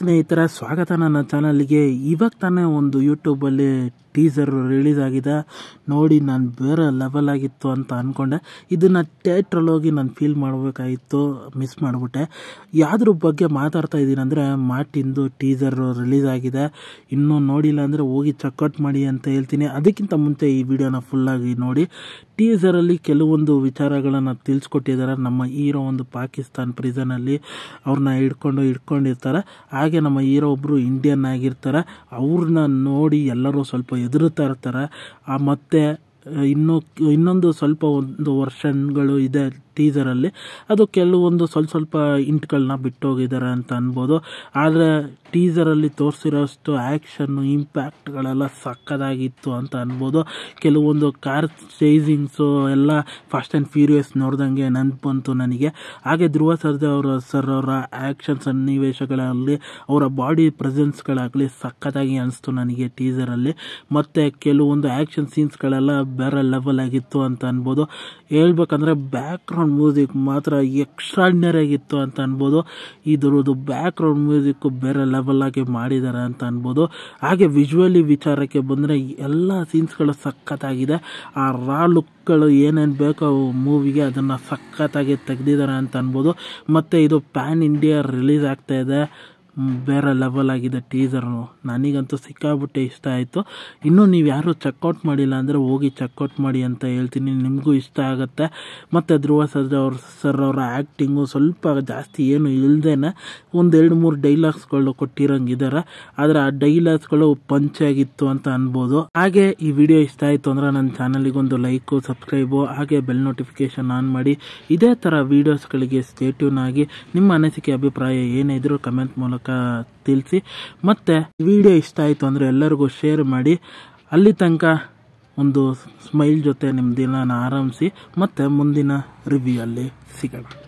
ಸ್ನೇಹಿತರ ಸ್ವಾಗತ ನನ್ನ ಚಾನಲ್ಗೆ ಇವಾಗ ತಾನೇ ಒಂದು ಯೂಟ್ಯೂಬಲ್ಲಿ ಟೀಸರ್ ರಿಲೀಸ್ ಆಗಿದೆ ನೋಡಿ ನಾನು ಬೇರೆ ಲೆವೆಲ್ ಆಗಿತ್ತು ಅಂತ ಅಂದ್ಕೊಂಡೆ ಇದನ್ನು ಥಿಯೇಟ್ರಲ್ಲಿ ಹೋಗಿ ನಾನು ಫೀಲ್ ಮಾಡಬೇಕಾಗಿತ್ತು ಮಿಸ್ ಮಾಡಿಬಿಟ್ಟೆ ಯಾವ್ದ್ರ ಬಗ್ಗೆ ಮಾತಾಡ್ತಾ ಇದ್ದೀನಿ ಅಂದರೆ ಮಾಟಿಂದು ಟೀಸರ್ ರಿಲೀಸ್ ಆಗಿದೆ ಇನ್ನೂ ನೋಡಿಲ್ಲ ಅಂದರೆ ಹೋಗಿ ಚೆಕ್ಔಟ್ ಮಾಡಿ ಅಂತ ಹೇಳ್ತೀನಿ ಅದಕ್ಕಿಂತ ಮುಂಚೆ ಈ ವಿಡಿಯೋನ ಫುಲ್ಲಾಗಿ ನೋಡಿ ಟೀಸರಲ್ಲಿ ಕೆಲವೊಂದು ವಿಚಾರಗಳನ್ನು ತಿಳಿಸ್ಕೊಟ್ಟಿದ್ದಾರೆ ನಮ್ಮ ಈರೋ ಒಂದು ಪಾಕಿಸ್ತಾನ್ ಪ್ರಿಸನಲ್ಲಿ ಅವ್ರನ್ನ ಹಿಡ್ಕೊಂಡು ಹಿಡ್ಕೊಂಡಿರ್ತಾರೆ ಆ ಹಾಗೆ ನಮ್ಮ ಹೀರೋ ಒಬ್ಬರು ಇಂಡಿಯನ್ ಆಗಿರ್ತಾರೆ ಅವ್ರನ್ನ ನೋಡಿ ಎಲ್ಲರೂ ಸ್ವಲ್ಪ ಹೆದರುತ್ತಾ ಇರ್ತಾರೆ ಮತ್ತು ಇನ್ನೂ ಇನ್ನೊಂದು ಸ್ವಲ್ಪ ಒಂದು ವರ್ಷನ್ಗಳು ಇದೆ ಟೀಸರಲ್ಲಿ ಅದು ಕೆಲವೊಂದು ಸ್ವಲ್ಪ ಸ್ವಲ್ಪ ಇಂಟ್ಗಳನ್ನ ಬಿಟ್ಟೋಗಿದ್ದಾರೆ ಅಂತ ಅನ್ಬೋದು ಆದರೆ ಟೀಸರಲ್ಲಿ ತೋರಿಸಿರೋಷ್ಟು ಆ್ಯಕ್ಷನ್ನು ಇಂಪ್ಯಾಕ್ಟ್ಗಳೆಲ್ಲ ಸಕ್ಕದಾಗಿತ್ತು ಅಂತ ಅನ್ಬೋದು ಕೆಲವೊಂದು ಕಾರ್ ಚೇಸಿಂಗ್ಸು ಎಲ್ಲ ಫಾಸ್ಟ್ ಆ್ಯಂಡ್ ಫ್ಯೂರಿಯಸ್ ನೋಡ್ದಂಗೆ ನೆನಪು ಬಂತು ನನಗೆ ಹಾಗೆ ಧ್ರುವ ಸರ್ಜಾ ಅವರ ಸರ್ ಅವರ ಆ್ಯಕ್ಷನ್ ಸನ್ನಿವೇಶಗಳಾಗಲಿ ಅವರ ಬಾಡಿ ಪ್ರೆಸೆನ್ಸ್ಗಳಾಗಲಿ ಸಕ್ಕತ್ತಾಗಿ ಅನಿಸ್ತು ನನಗೆ ಟೀಸರಲ್ಲಿ ಮತ್ತು ಕೆಲವೊಂದು ಆ್ಯಕ್ಷನ್ ಸೀನ್ಸ್ಗಳೆಲ್ಲ ಬೇರೆ ಲೆವೆಲ್ ಆಗಿತ್ತು ಅಂತ ಅನ್ಬೋದು ಹೇಳ್ಬೇಕಂದ್ರೆ ಬ್ಯಾಕ್ಗ್ರೌಂಡ್ ಮ್ಯೂಸಿಕ್ ಮಾತ್ರ ಎಕ್ಸ್ಟ್ರಾಡಿನರಿ ಆಗಿತ್ತು ಅಂತ ಅನ್ಬೋದು ಇದರದ್ದು ಬ್ಯಾಕ್ಗ್ರೌಂಡ್ ಮ್ಯೂಸಿಕ್ ಬೇರೆ ಲೆವೆಲ್ ಆಗಿ ಮಾಡಿದ್ದಾರೆ ಅಂತ ಅನ್ಬೋದು ಹಾಗೆ ವಿಜುವಲಿ ವಿಚಾರಕ್ಕೆ ಬಂದರೆ ಎಲ್ಲ ಸೀನ್ಸ್ಗಳು ಸಖತ್ತಾಗಿದೆ ಆ ರಾ ಲುಕ್ಗಳು ಏನೇನು ಬೇಕೋ ಮೂವಿಗೆ ಅದನ್ನು ಸಖತ್ತಾಗಿ ತೆಗೆದಿದ್ದಾರೆ ಅಂತ ಅನ್ಬೋದು ಮತ್ತು ಇದು ಪ್ಯಾನ್ ಇಂಡಿಯಾ ರಿಲೀಸ್ ಆಗ್ತಾಯಿದೆ ಬೇರೆ ಲೆವೆಲ್ ಆಗಿದೆ ಟೀಸರ್ನು ನನಗಂತೂ ಸಿಕ್ಕಾಬಿಟ್ಟೆ ಇಷ್ಟ ಆಯಿತು ಇನ್ನೂ ನೀವು ಯಾರೂ ಚೆಕ್ಔಟ್ ಮಾಡಿಲ್ಲ ಅಂದರೆ ಹೋಗಿ ಚೆಕ್ಔಟ್ ಮಾಡಿ ಅಂತ ಹೇಳ್ತೀನಿ ನಿಮಗೂ ಇಷ್ಟ ಆಗುತ್ತೆ ಮತ್ತು ಧ್ರುವ ಸರ್ ಅವ್ರ ಸರ್ ಅವರ ಆ್ಯಕ್ಟಿಂಗು ಸ್ವಲ್ಪ ಜಾಸ್ತಿ ಏನು ಇಲ್ಲದೇನೆ ಒಂದು ಎರಡು ಮೂರು ಡೈಲಾಗ್ಸ್ಗಳು ಕೊಟ್ಟಿರೋಂಗಿದ್ದಾರೆ ಆದರೆ ಆ ಡೈಲಾಗ್ಸ್ಗಳು ಪಂಚಾಗಿತ್ತು ಆಗಿತ್ತು ಅಂತ ಅನ್ಬೋದು ಹಾಗೆ ಈ ವಿಡಿಯೋ ಇಷ್ಟ ಆಯಿತು ಅಂದರೆ ನನ್ನ ಚಾನಲಿಗೊಂದು ಲೈಕು ಸಬ್ಸ್ಕ್ರೈಬು ಹಾಗೆ ಬೆಲ್ ನೋಟಿಫಿಕೇಷನ್ ಆನ್ ಮಾಡಿ ಇದೇ ಥರ ವೀಡಿಯೋಸ್ಗಳಿಗೆ ಸ್ಟೇಟ್ಯೂನ್ ಆಗಿ ನಿಮ್ಮ ಅನಿಸಿಕೆ ಅಭಿಪ್ರಾಯ ಏನೇ ಇದ್ರೂ ಕಮೆಂಟ್ ಮೂಲಕ ತಿಳಿಸಿ ಮತ್ತು ವಿಡಿಯೋ ಇಷ್ಟ ಆಯಿತು ಅಂದರೆ ಎಲ್ಲರಿಗೂ ಶೇರ್ ಮಾಡಿ ಅಲ್ಲಿ ತನಕ ಒಂದು ಸ್ಮೈಲ್ ಜೊತೆ ನಿಮ್ಮ ದಿನನ ಆರಂಭಿಸಿ ಮತ್ತು ಮುಂದಿನ ರಿವ್ಯೂ ಅಲ್ಲಿ ಸಿಗೋಣ